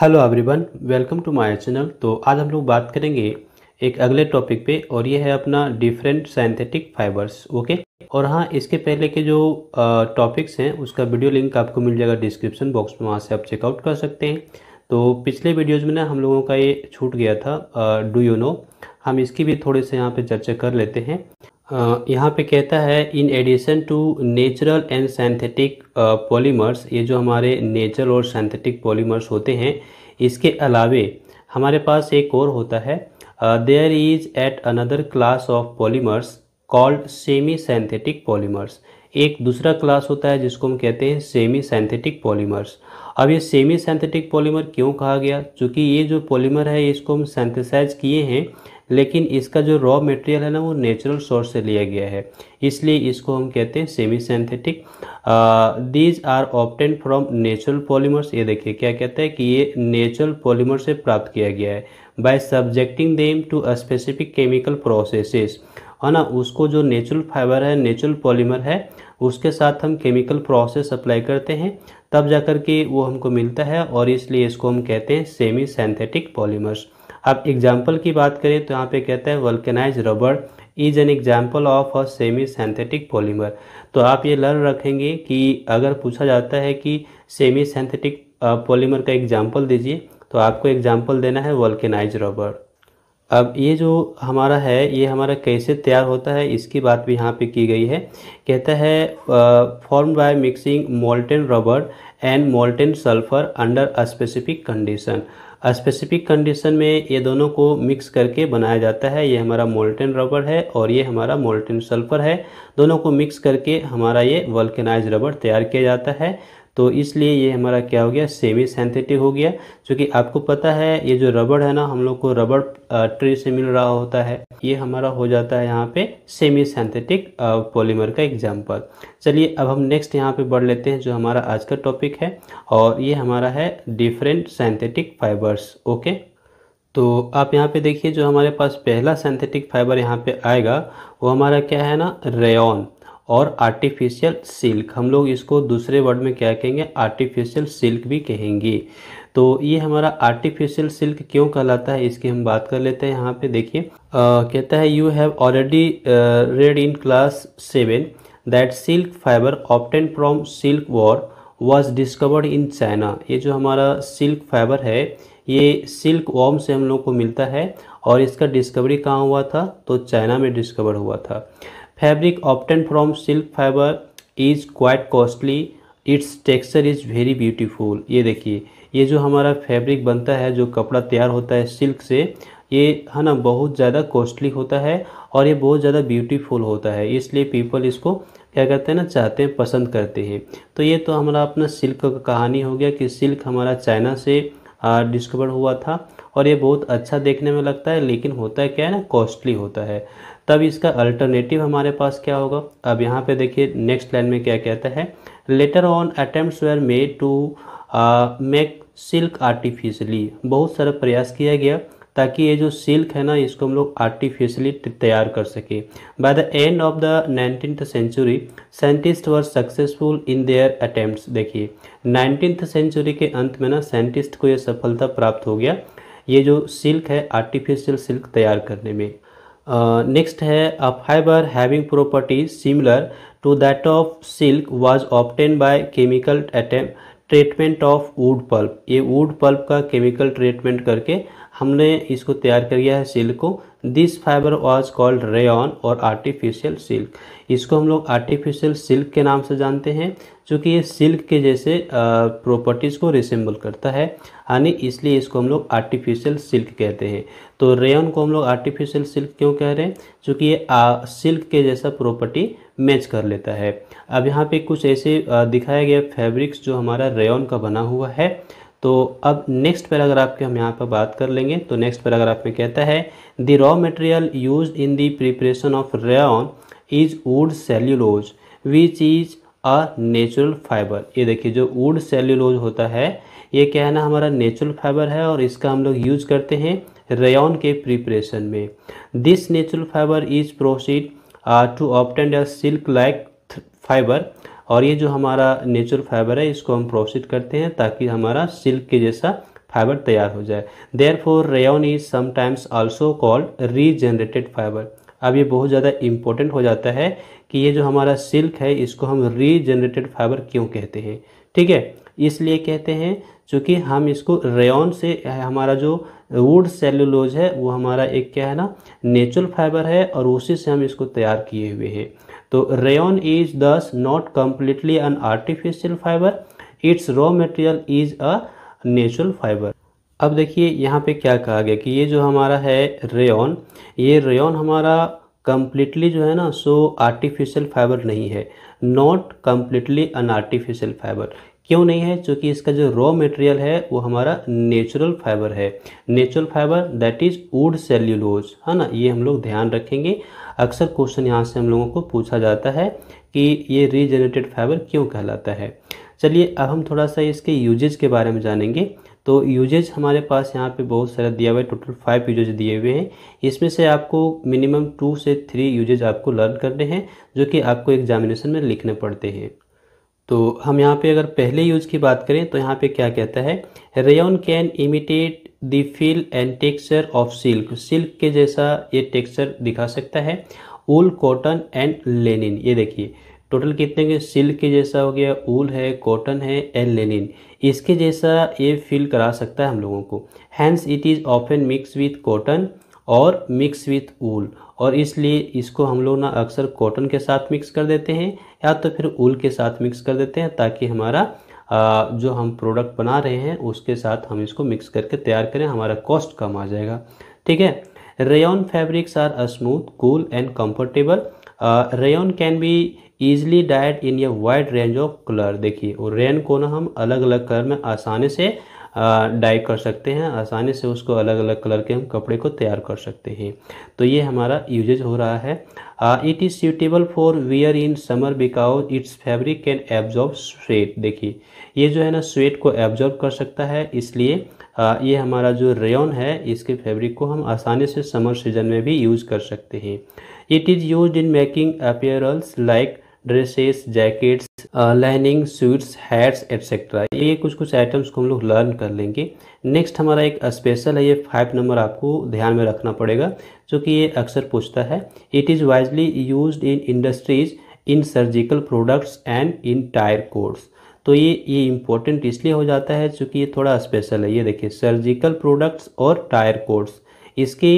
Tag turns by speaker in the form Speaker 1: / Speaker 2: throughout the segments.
Speaker 1: hello everyone welcome to my channel तो आज हम लोग बात करेंगे एक अगले टॉपिक पे और ये है अपना डिफरेंट साइंथेटिक फाइबर्स ओके और हाँ इसके पहले के जो टॉपिक्स हैं उसका वीडियो लिंक आपको मिल जाएगा डिस्क्रिप्शन बॉक्स में वहाँ से आप चेकआउट कर सकते हैं तो पिछले वीडियोज़ में ना हम लोगों का ये छूट गया था डू यू नो हम इसकी भी थोड़े से यहाँ पर चर्चा कर लेते हैं यहाँ पे कहता है in addition to natural and synthetic polymers ये जो हमारे नेचुरल और सेंथेटिक पॉलीमर्स होते हैं इसके अलावे हमारे पास एक और होता है there is yet another class of polymers called semi synthetic polymers एक दूसरा क्लास होता है जिसको हम कहते हैं सेमी सेंथेटिक पॉलीमर्स अब ये सेमी सेंथेटिक पॉलीमर क्यों कहा गया चूँकि ये जो पॉलीमर है इसको हम सेंथिसाइज किए हैं लेकिन इसका जो रॉ मटेरियल है ना वो नेचुरल सोर्स से लिया गया है इसलिए इसको हम कहते हैं semi synthetic these are obtained from natural polymers ये देखिए क्या कहता है कि ये नेचुरल पॉलीमर से प्राप्त किया गया है by subjecting them to specific chemical processes है ना उसको जो नेचुरल फाइबर है नेचुरल पॉलीमर है उसके साथ हम केमिकल प्रोसेस अप्लाई करते हैं तब जाकर के वो हमको मिलता है और इसलिए इसको हम कहते हैं सेमी सेंथेटिक पॉलीमर्स अब एग्जाम्पल की बात करें तो यहाँ पे कहते हैं vulcanise rubber is an example of a semi synthetic polymer तो आप ये लर्न रखेंगे कि अगर पूछा जाता है कि सेमी सेंथेटिक पॉलीमर का एग्जाम्पल दीजिए तो आपको एग्जाम्पल देना है वल्केनाइज रबड़ अब ये जो हमारा है ये हमारा कैसे तैयार होता है इसकी बात भी यहाँ पे की गई है कहता है form by mixing molten rubber and molten sulphur under specific condition specific condition में ये दोनों को मिक्स करके बनाया जाता है ये हमारा मोल्टेन रबर है और ये हमारा मोल्टेन सल्फर है दोनों को मिक्स करके हमारा ये वल्केनाइज रबर तैयार किया जाता है तो इसलिए ये हमारा क्या हो गया सेमी सेंथेटिक हो गया क्योंकि आपको पता है ये जो रबड़ है ना हम लोग को रबड़ ट्री से मिल रहा होता है ये हमारा हो जाता है यहाँ पे सेमी सेंथेटिक पॉलीमर का एग्जाम्पल चलिए अब हम नेक्स्ट यहाँ पे बढ़ लेते हैं जो हमारा आज का टॉपिक है और ये हमारा है डिफरेंट सेंथेटिक फाइबर्स ओके तो आप यहाँ पे देखिए जो हमारे पास पहला सेंथेटिक फाइबर यहाँ पे आएगा वो हमारा क्या है ना रेन और आर्टिफिशियल सिल्क हम लोग इसको दूसरे वर्ड में क्या कहेंगे आर्टिफिशियल सिल्क भी कहेंगे तो ये हमारा आर्टिफिशियल सिल्क क्यों कहलाता है इसकी हम बात कर लेते हैं यहाँ पे देखिए कहता है you have already read in class seven that silk fibre obtained from silk worm was discovered in China ये जो हमारा सिल्क फाइबर है ये सिल्क वॉम से हम लोग को मिलता है और इसका डिस्कवरी कहाँ हुआ था तो चाइना में डिस्कवर हुआ था fabric obtained from silk fibre is quite costly its texture is very beautiful ये देखिए ये जो हमारा फैब्रिक बनता है जो कपड़ा तैयार होता है सिल्क से ये है ना बहुत ज़्यादा कॉस्टली होता है और ये बहुत ज़्यादा ब्यूटीफुल होता है इसलिए पीपल इसको क्या कहते हैं ना चाहते हैं पसंद करते हैं तो ये तो हमारा अपना सिल्क का कहानी हो गया कि सिल्क हमारा चाइना से डिस्कवर हुआ था और ये बहुत अच्छा देखने में लगता है लेकिन होता है क्या है ना कॉस्टली होता है तब इसका अल्टरनेटिव हमारे पास क्या होगा अब यहाँ पे देखिए नेक्स्ट लाइन में क्या कहता है later on attempt were made to make silk artificially बहुत सारा प्रयास किया गया ताकि ये जो सिल्क है ना इसको हम लोग आर्टिफिशली तैयार कर सकें by the end of the nineteen century scientist were successful in their attempts देखिए नाइनटीन सेंचुरी के अंत में ना साइंटिस्ट को ये सफलता प्राप्त हो गया ये जो सिल्क है आर्टिफिशियल सिल्क तैयार करने में नेक्स्ट uh, है a fibre having property similar to that of silk was obtained by chemical attempt treatment of wood pulp ये वुड पल्प का केमिकल ट्रीटमेंट करके हमने इसको तैयार कर लिया है सिल्क को this fibre was called rayon और आर्टिफिशियल सिल्क इसको हम लोग आर्टिफिशियल सिल्क के नाम से जानते हैं क्योंकि ये सिल्क के जैसे प्रॉपर्टीज़ को रिसेंबल करता है यानी इसलिए इसको हम लोग आर्टिफिशियल सिल्क कहते हैं तो रेयन को हम लोग आर्टिफिशियल सिल्क क्यों कह रहे हैं क्योंकि ये आ, सिल्क के जैसा प्रॉपर्टी मैच कर लेता है अब यहाँ पे कुछ ऐसे दिखाया गया फैब्रिक्स जो हमारा रेन का बना हुआ है तो अब नेक्स्ट पैराग्राफ की हम यहाँ पर बात कर लेंगे तो नेक्स्ट पैराग्राफ में कहता है the raw material use in the preparation of rayon is wood cellulose which is a natural fibre ये देखिए जो वुड सेल्यूलोज होता है ये क्या है ना हमारा नेचुरल फाइबर है और इसका हम लोग यूज करते हैं रेन के प्रिपरेशन में this natural fibre is processed to obtained a silk like fibre और ये जो हमारा नेचुरल फाइबर है इसको हम प्रोसेस करते हैं ताकि हमारा सिल्क के जैसा फाइबर तैयार हो जाए therefore rayon is sometimes also called regenerated fibre अब ये बहुत ज़्यादा इम्पोर्टेंट हो जाता है कि ये जो हमारा सिल्क है इसको हम रीजनरेटेड फाइबर क्यों कहते हैं ठीक है इसलिए कहते हैं चूँकि हम इसको रेन से हमारा जो वुड सेलुलोज है वो हमारा एक क्या है ना नेचुरल फाइबर है और उसी से हम इसको तैयार किए हुए हैं तो rayon is thus not completely an artificial fibre its raw material is a natural fibre अब देखिए यहाँ पे क्या कहा गया कि ये जो हमारा है रेयन ये रेयन हमारा कम्प्लीटली जो है ना सो आर्टिफिशियल फाइबर नहीं है not completely an artificial fibre क्यों नहीं है क्योंकि इसका जो रॉ मटेरियल है वो हमारा नेचुरल फाइबर है natural fibre that is wood cellulose है ना ये हम लोग ध्यान रखेंगे अक्सर क्वेश्चन यहाँ से हम लोगों को पूछा जाता है कि ये रीजनरेटेड फाइबर क्यों कहलाता है चलिए अब हम थोड़ा सा इसके यूजेज के बारे में जानेंगे तो यूजेज हमारे पास यहाँ पे बहुत सारा दिया हुआ है टोटल फाइव यूजेज दिए हुए हैं इसमें से आपको मिनिमम टू से थ्री यूजेज आपको लर्न करने हैं जो कि आपको एग्जामिनेशन में लिखने पड़ते हैं तो हम यहाँ पे अगर पहले यूज की बात करें तो यहाँ पे क्या कहता है rayon can imitate the feel and texture of silk silk के जैसा ये टेक्सचर दिखा सकता है ऊल कॉटन एंड लेनिन ये देखिए टोटल कितने के सिल्क के जैसा हो गया ऊल है कॉटन है एंड लेनिन इसके जैसा ये फील करा सकता है हम लोगों को hence it is often mix with cotton और मिक्स विथ ऊल और इसलिए इसको हम लोग ना अक्सर कॉटन के साथ मिक्स कर देते हैं या तो फिर ऊल के साथ मिक्स कर देते हैं ताकि हमारा आ, जो हम प्रोडक्ट बना रहे हैं उसके साथ हम इसको मिक्स करके तैयार करें हमारा कॉस्ट कम आ जाएगा ठीक है rayon fabrics are smooth cool and comfortable rayon can be easily dyed in a wide range of colour देखिए और रेन को ना हम अलग अलग कलर में आसानी से डाई कर सकते हैं आसानी से उसको अलग अलग कलर के हम कपड़े को तैयार कर सकते हैं तो ये हमारा यूजेज हो रहा है it is suitable for wear in summer because its fabric can absorb sweat देखिए ये जो है ना स्वेट को एब्जॉर्ब कर सकता है इसलिए आ, ये हमारा जो रेयन है इसके फैब्रिक को हम आसानी से समर सीजन में भी यूज़ कर सकते हैं it is use in making apparels like dresses jackets lining suits hats etcetera ये कुछ कुछ आइटम्स को हम लोग लर्न कर लेंगे नेक्स्ट हमारा एक स्पेशल uh, है ये फाइव नंबर आपको ध्यान में रखना पड़ेगा जो कि ये अक्सर पूछता है it is widely use in industries in surgical products and in tyre cords तो ये ये इम्पोर्टेंट इसलिए हो जाता है चूँकि ये थोड़ा स्पेशल है ये देखिए सर्जिकल प्रोडक्ट्स और टायर कोर्स इसके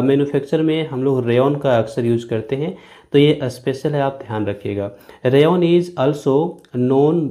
Speaker 1: मैन्युफैक्चर uh, में हम लोग रेयन का अक्सर यूज करते हैं तो ये स्पेशल है आप ध्यान रखिएगा rayon is also known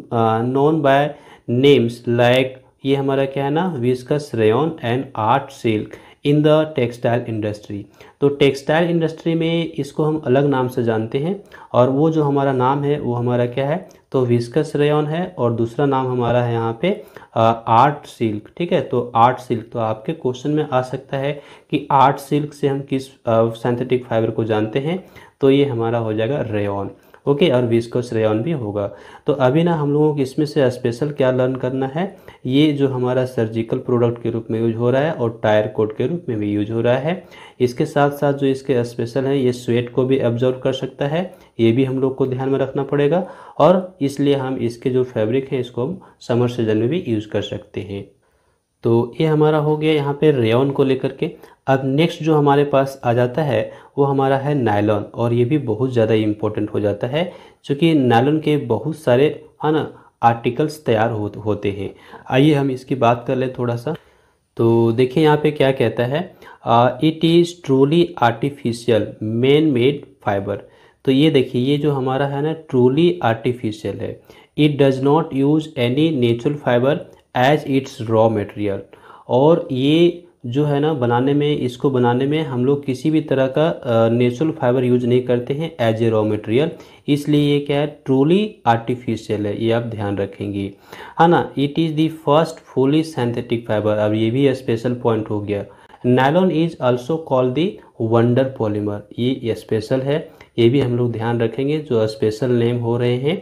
Speaker 1: known by names like ये हमारा क्या है ना viscose rayon and art silk in the textile industry तो टेक्सटाइल इंडस्ट्री में इसको हम अलग नाम से जानते हैं और वो जो हमारा नाम है वो हमारा क्या है तो विस्कस रेयन है और दूसरा नाम हमारा है यहाँ पे आर्ट uh, सिल्क ठीक है तो आर्ट सिल्क तो आपके क्वेश्चन में आ सकता है कि आर्ट सिल्क से हम किस सेंथेटिक uh, फाइबर को जानते हैं तो ये हमारा हो जाएगा रेन ओके और विस्कोस रेन भी होगा तो अभी ना हम लोगों को इसमें से स्पेशल क्या लर्न करना है ये जो हमारा सर्जिकल प्रोडक्ट के रूप में यूज हो रहा है और टायर कोट के रूप में भी यूज हो रहा है इसके साथ साथ जो इसके स्पेशल है ये स्वेट को भी एब्जॉर्व कर सकता है ये भी हम लोग को ध्यान में रखना पड़ेगा और इसलिए हम इसके जो फैब्रिक है इसको हम समर सीजन में भी यूज़ कर सकते हैं तो ये हमारा हो गया यहाँ पे रेयन को लेकर के अब नेक्स्ट जो हमारे पास आ जाता है वो हमारा है नायलॉन और ये भी बहुत ज़्यादा इम्पोर्टेंट हो जाता है चूँकि नायलॉन के बहुत सारे है ना आर्टिकल्स तैयार हो, होते हैं आइए हम इसकी बात कर लें थोड़ा सा तो देखिए यहाँ पे क्या कहता है it is truly artificial man made fibre तो ये देखिए ये जो हमारा है ना ट्रूली आर्टिफिशियल है it does not use any natural fibre as its raw material और ये जो है ना बनाने में इसको बनाने में हम लोग किसी भी तरह का नेचुरल फाइबर यूज नहीं करते हैं एज ए रॉ मटेरियल इसलिए ये क्या है ट्रूली आर्टिफिशियल है ये आप ध्यान रखेंगे है हाँ ना it is the first fully synthetic fibre अब ये भी स्पेशल पॉइंट हो गया nylon is also call the wonder polymer ये स्पेशल है ये भी हम लोग ध्यान रखेंगे जो स्पेशल नेम हो रहे हैं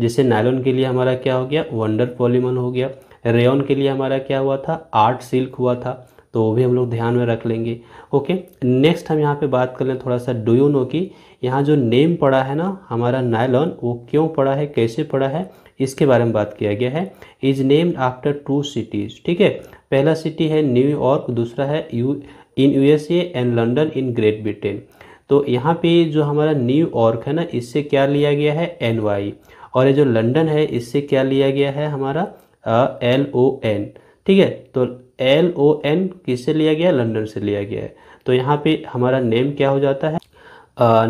Speaker 1: जैसे नायलॉन के लिए हमारा क्या हो गया वंडर पॉलीमर हो गया रेयन के लिए हमारा क्या हुआ था आर्ट सिल्क हुआ था तो वो भी हम लोग ध्यान में रख लेंगे ओके नेक्स्ट हम यहाँ पे बात कर लें थोड़ा सा डू यू नो की यहाँ जो नेम पड़ा है ना हमारा नायलॉन वो क्यों पड़ा है कैसे पड़ा है इसके बारे में बात किया गया है is named after two cities ठीक है पहला सिटी है न्यूयॉर्क दूसरा है U in U and London in Great Britain तो यहाँ पे जो हमारा न्यू ऑर्क है ना इससे क्या लिया गया है एन और ये जो लंडन है इससे क्या लिया गया है हमारा एल ओ एन ठीक है तो एल ओ एन किससे लिया गया लंदन से लिया गया है तो यहाँ पे हमारा नेम क्या हो जाता है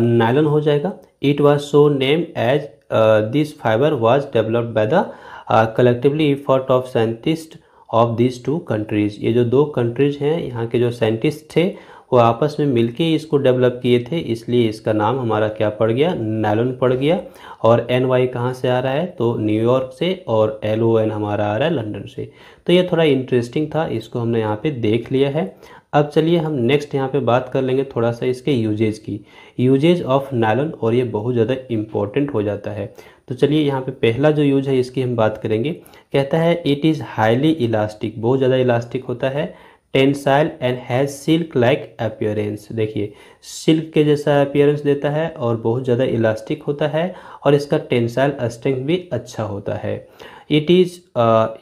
Speaker 1: नायलन हो जाएगा it was so name as this fibre was developed by the collectively effort of scientist of this two countries ये जो दो कंट्रीज हैं यहाँ के जो साइंटिस्ट थे वो आपस में मिलके इसको डेवलप किए थे इसलिए इसका नाम हमारा क्या पड़ गया नैलोन पड़ गया और एन वाई कहाँ से आ रहा है तो न्यूयॉर्क से और एल ओ एन हमारा आ रहा है लंदन से तो ये थोड़ा इंटरेस्टिंग था इसको हमने यहाँ पे देख लिया है अब चलिए हम नेक्स्ट यहाँ पे बात कर लेंगे थोड़ा सा इसके यूजेज की यूजेज ऑफ नैलोन और ये बहुत ज़्यादा इम्पोर्टेंट हो जाता है तो चलिए यहाँ पे पहला जो यूज है इसकी हम बात करेंगे कहता है इट इज़ हाईली इलास्टिक बहुत ज़्यादा इलास्टिक होता है tensile and has silk like appearance देखिए सिल्क के जैसा अपियरेंस देता है और बहुत ज़्यादा इलास्टिक होता है और इसका टेंसाइल स्ट्रेंथ भी अच्छा होता है इट इज़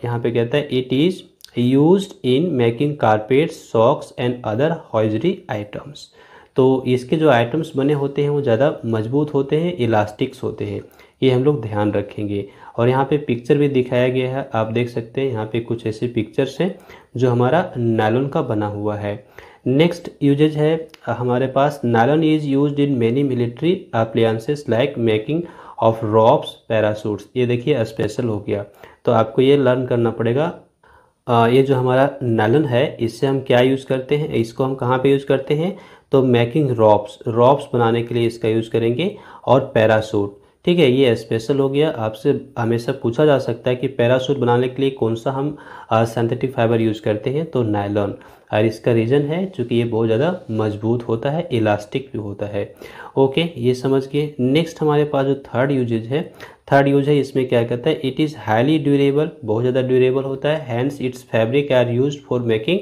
Speaker 1: यहाँ पे कहता है it is use in making carpet socks and other hosiery items तो इसके जो आइटम्स बने होते हैं वो ज़्यादा मजबूत होते हैं इलास्टिक्स होते हैं ये हम लोग ध्यान रखेंगे और यहाँ पे पिक्चर भी दिखाया गया है आप देख सकते हैं यहाँ पे कुछ ऐसे पिक्चर्स हैं जो हमारा नायलॉन का बना हुआ है नेक्स्ट यूजेज है हमारे पास nylon is use in many military appliances like making of ropes parachutes ये देखिए स्पेशल हो गया तो आपको ये लर्न करना पड़ेगा आ, ये जो हमारा नायलॉन है इससे हम क्या यूज़ करते हैं इसको हम कहाँ पे यूज़ करते हैं तो मेकिंग रॉप्स रॉप्स बनाने के लिए इसका यूज़ करेंगे और पैरासूट ठीक है ये स्पेशल हो गया आपसे हमेशा पूछा जा सकता है कि पैरासूट बनाने के लिए कौन सा हम सेंथेटिक फाइबर यूज़ करते हैं तो नायलॉन और इसका रीज़न है चूँकि ये बहुत ज़्यादा मजबूत होता है इलास्टिक भी होता है ओके ये समझ के नेक्स्ट हमारे पास जो थर्ड यूजेज है थर्ड यूज है इसमें क्या कहता है इट इज़ हाईली ड्यूरेबल बहुत ज़्यादा ड्यूरेबल होता है hands its fabric are use for making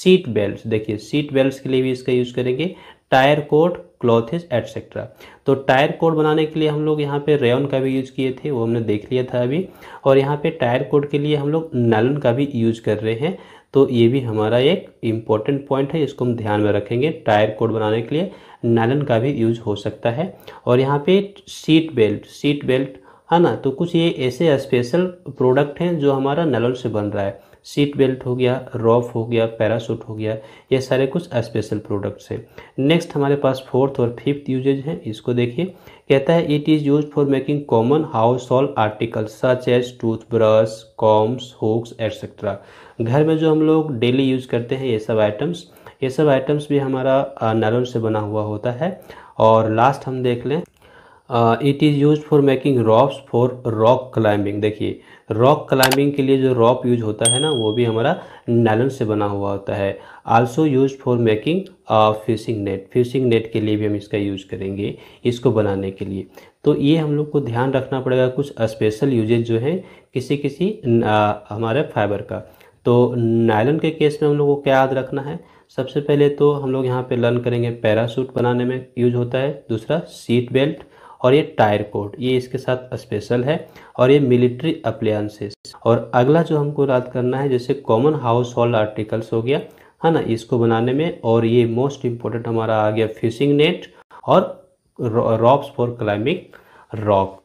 Speaker 1: seat belt देखिए सीट बेल्ट के लिए भी इसका यूज़ करेंगे टायर कोट क्लॉथिस एटसेट्रा तो टायर कोड बनाने के लिए हम लोग यहाँ पे रेयन का भी यूज़ किए थे वो हमने देख लिया था अभी और यहाँ पे टायर कोड के लिए हम लोग नलन का भी यूज कर रहे हैं तो ये भी हमारा एक इम्पॉर्टेंट पॉइंट है इसको हम ध्यान में रखेंगे टायर कोड बनाने के लिए नैलन का भी यूज हो सकता है और यहाँ पे सीट बेल्ट सीट बेल्ट है ना तो कुछ ये ऐसे स्पेशल प्रोडक्ट हैं जो हमारा नलन से बन रहा है सीट बेल्ट हो गया रॉफ हो गया पैरासूट हो गया ये सारे कुछ स्पेशल प्रोडक्ट्स है नेक्स्ट हमारे पास फोर्थ और फिफ्थ यूजेज हैं इसको देखिए कहता है it is use for making common household article such as toothbrush combs hooks etcetera घर में जो हम लोग डेली यूज करते हैं ये सब आइटम्स ये सब आइटम्स भी हमारा नरम से बना हुआ होता है और लास्ट हम देख लें it is use for making ropes for rock climbing देखिए रॉक क्लाइंबिंग के लिए जो रॉप यूज होता है ना वो भी हमारा नायलन से बना हुआ होता है also use for making fishing net fishing net के लिए भी हम इसका यूज करेंगे इसको बनाने के लिए तो ये हम लोग को ध्यान रखना पड़ेगा कुछ स्पेशल यूजेज जो हैं किसी किसी हमारे फाइबर का तो नायलन के केस में हम लोग को क्या याद रखना है सबसे पहले तो हम लोग यहाँ पे लर्न करेंगे पैरासूट बनाने में यूज होता है दूसरा सीट बेल्ट और ये टायर कोट ये इसके साथ स्पेशल है और ये मिलिट्री अप्लायंसेस और अगला जो हमको याद करना है जैसे कॉमन हाउस होल्ड आर्टिकल्स हो गया है ना इसको बनाने में और ये मोस्ट इम्पोर्टेंट हमारा आ गया फिशिंग नेट और रॉप्स फॉर क्लाइंबिंग रॉक